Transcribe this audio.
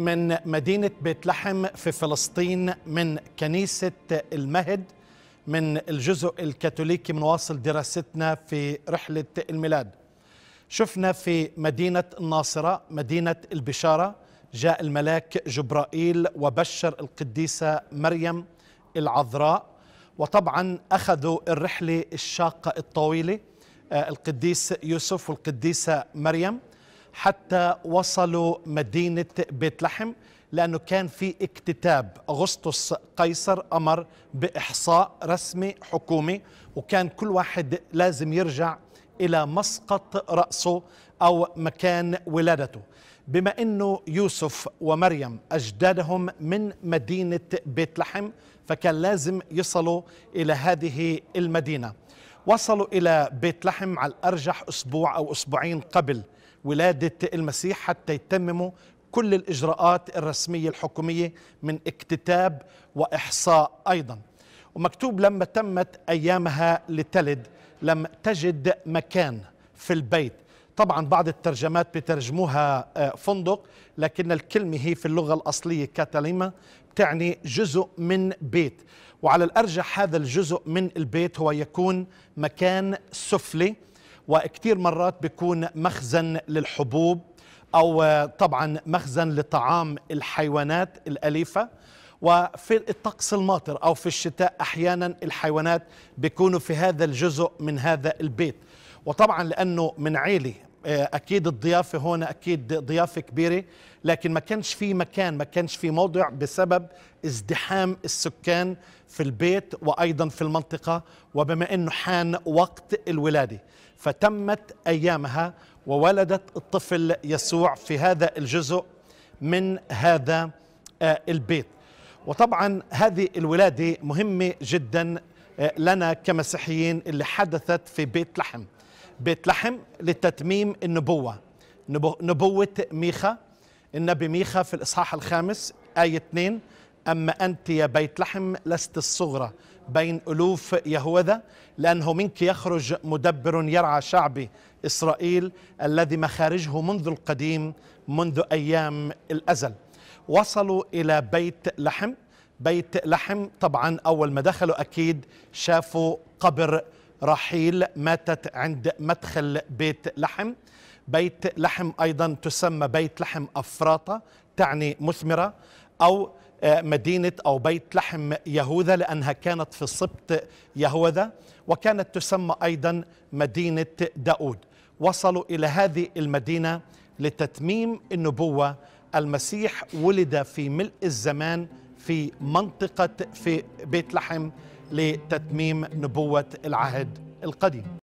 من مدينة بيت لحم في فلسطين من كنيسة المهد من الجزء الكاثوليكي بنواصل دراستنا في رحلة الميلاد شفنا في مدينة الناصرة مدينة البشارة جاء الملاك جبرائيل وبشر القديسة مريم العذراء وطبعا أخذوا الرحلة الشاقة الطويلة آه، القديس يوسف والقديسة مريم حتى وصلوا مدينة بيت لحم لأنه كان في اكتتاب أغسطس قيصر أمر بإحصاء رسمي حكومي وكان كل واحد لازم يرجع إلى مسقط رأسه أو مكان ولادته بما أنه يوسف ومريم أجدادهم من مدينة بيت لحم فكان لازم يصلوا إلى هذه المدينة وصلوا إلى بيت لحم على الأرجح أسبوع أو أسبوعين قبل ولاده المسيح حتى يتمموا كل الاجراءات الرسميه الحكوميه من اكتتاب واحصاء ايضا ومكتوب لما تمت ايامها لتلد لم تجد مكان في البيت طبعا بعض الترجمات بترجموها آه، فندق لكن الكلمة هي في اللغة الأصلية كاتاليما بتعني جزء من بيت وعلى الأرجح هذا الجزء من البيت هو يكون مكان سفلي وكثير مرات بيكون مخزن للحبوب أو آه، طبعا مخزن لطعام الحيوانات الأليفة وفي الطقس الماطر أو في الشتاء أحيانا الحيوانات بيكونوا في هذا الجزء من هذا البيت وطبعا لأنه من عيلي آه، اكيد الضيافه هون اكيد ضيافه كبيره لكن ما كانش في مكان ما كانش في موضع بسبب ازدحام السكان في البيت وايضا في المنطقه وبما انه حان وقت الولاده فتمت ايامها وولدت الطفل يسوع في هذا الجزء من هذا آه، البيت وطبعا هذه الولاده مهمه جدا آه، لنا كمسيحيين اللي حدثت في بيت لحم بيت لحم لتتميم النبوة نبوة ميخا النبي ميخا في الإصحاح الخامس آية 2 أما أنت يا بيت لحم لست الصغرى بين ألوف يهوذا لأنه منك يخرج مدبر يرعى شعبي إسرائيل الذي مخارجه منذ القديم منذ أيام الأزل وصلوا إلى بيت لحم بيت لحم طبعا أول ما دخلوا أكيد شافوا قبر رحيل ماتت عند مدخل بيت لحم بيت لحم أيضا تسمى بيت لحم أفراطة تعني مثمرة أو آه، مدينة أو بيت لحم يهوذا لأنها كانت في سبط يهوذا وكانت تسمى أيضا مدينة داود وصلوا إلى هذه المدينة لتتميم النبوة المسيح ولد في ملء الزمان في منطقة في بيت لحم لتتميم نبوة العهد القديم